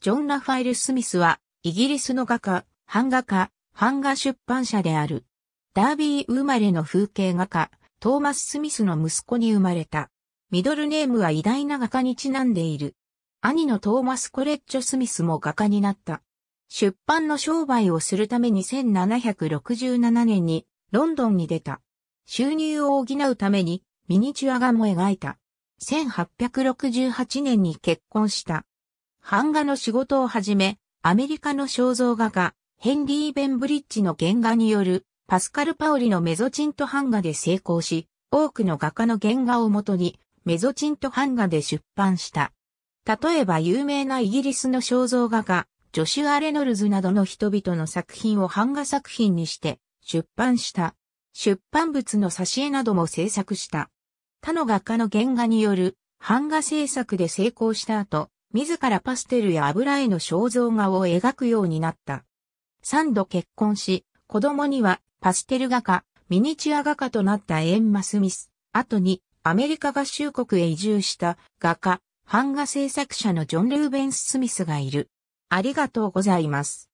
ジョン・ラファエル・スミスは、イギリスの画家、版画家、版画出版社である。ダービー生まれの風景画家、トーマス・スミスの息子に生まれた。ミドルネームは偉大な画家にちなんでいる。兄のトーマス・コレッジョ・スミスも画家になった。出版の商売をするために1767年にロンドンに出た。収入を補うためにミニチュア画も描いた。1868年に結婚した。版画の仕事をはじめ、アメリカの肖像画家、ヘンリー・ベンブリッジの原画による、パスカル・パオリのメゾチント版画で成功し、多くの画家の原画をもとに、メゾチント版画で出版した。例えば有名なイギリスの肖像画家、ジョシュア・レノルズなどの人々の作品を版画作品にして出版した。出版物の挿絵なども制作した。他の画家の原画による版画制作で成功した後、自らパステルや油絵の肖像画を描くようになった。三度結婚し、子供にはパステル画家、ミニチュア画家となったエンマ・スミス。後にアメリカ合衆国へ移住した画家、版画制作者のジョン・ルーベンス・スミスがいる。ありがとうございます。